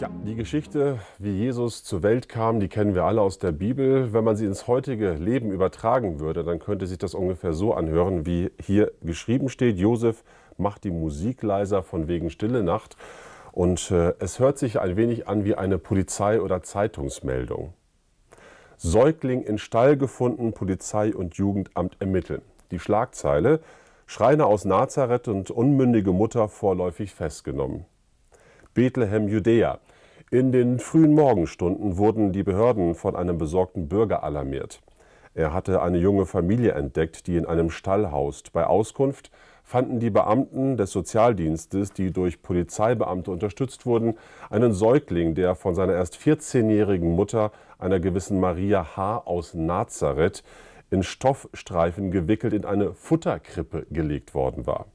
Ja, die Geschichte, wie Jesus zur Welt kam, die kennen wir alle aus der Bibel. Wenn man sie ins heutige Leben übertragen würde, dann könnte sich das ungefähr so anhören, wie hier geschrieben steht, Josef macht die Musik leiser von wegen Stille Nacht. Und äh, es hört sich ein wenig an wie eine Polizei- oder Zeitungsmeldung. Säugling in Stall gefunden, Polizei und Jugendamt ermitteln. Die Schlagzeile, Schreiner aus Nazareth und unmündige Mutter vorläufig festgenommen. Bethlehem, Judäa. In den frühen Morgenstunden wurden die Behörden von einem besorgten Bürger alarmiert. Er hatte eine junge Familie entdeckt, die in einem Stall haust. Bei Auskunft fanden die Beamten des Sozialdienstes, die durch Polizeibeamte unterstützt wurden, einen Säugling, der von seiner erst 14-jährigen Mutter, einer gewissen Maria H. aus Nazareth, in Stoffstreifen gewickelt in eine Futterkrippe gelegt worden war.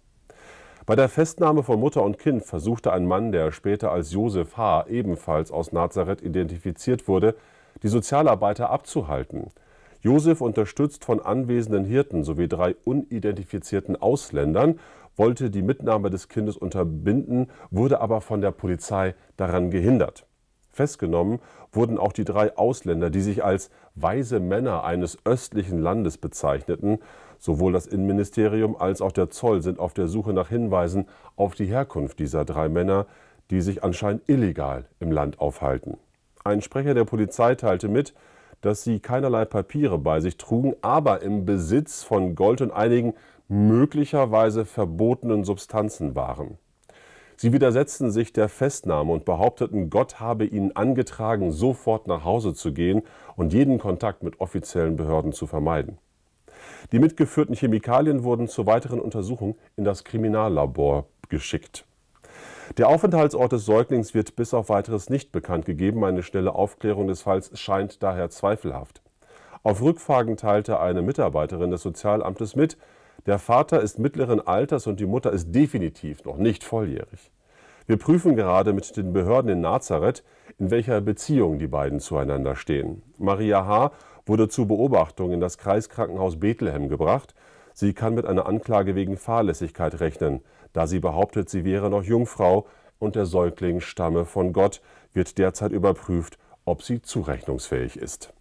Bei der Festnahme von Mutter und Kind versuchte ein Mann, der später als Josef H. ebenfalls aus Nazareth identifiziert wurde, die Sozialarbeiter abzuhalten. Josef, unterstützt von anwesenden Hirten sowie drei unidentifizierten Ausländern, wollte die Mitnahme des Kindes unterbinden, wurde aber von der Polizei daran gehindert. Festgenommen wurden auch die drei Ausländer, die sich als weise Männer eines östlichen Landes bezeichneten. Sowohl das Innenministerium als auch der Zoll sind auf der Suche nach Hinweisen auf die Herkunft dieser drei Männer, die sich anscheinend illegal im Land aufhalten. Ein Sprecher der Polizei teilte mit, dass sie keinerlei Papiere bei sich trugen, aber im Besitz von Gold und einigen möglicherweise verbotenen Substanzen waren. Sie widersetzten sich der Festnahme und behaupteten, Gott habe ihnen angetragen, sofort nach Hause zu gehen und jeden Kontakt mit offiziellen Behörden zu vermeiden. Die mitgeführten Chemikalien wurden zur weiteren Untersuchung in das Kriminallabor geschickt. Der Aufenthaltsort des Säuglings wird bis auf weiteres nicht bekannt gegeben. Eine schnelle Aufklärung des Falls scheint daher zweifelhaft. Auf Rückfragen teilte eine Mitarbeiterin des Sozialamtes mit, der Vater ist mittleren Alters und die Mutter ist definitiv noch nicht volljährig. Wir prüfen gerade mit den Behörden in Nazareth, in welcher Beziehung die beiden zueinander stehen. Maria H. wurde zur Beobachtung in das Kreiskrankenhaus Bethlehem gebracht. Sie kann mit einer Anklage wegen Fahrlässigkeit rechnen, da sie behauptet, sie wäre noch Jungfrau und der Säugling stamme von Gott, wird derzeit überprüft, ob sie zurechnungsfähig ist.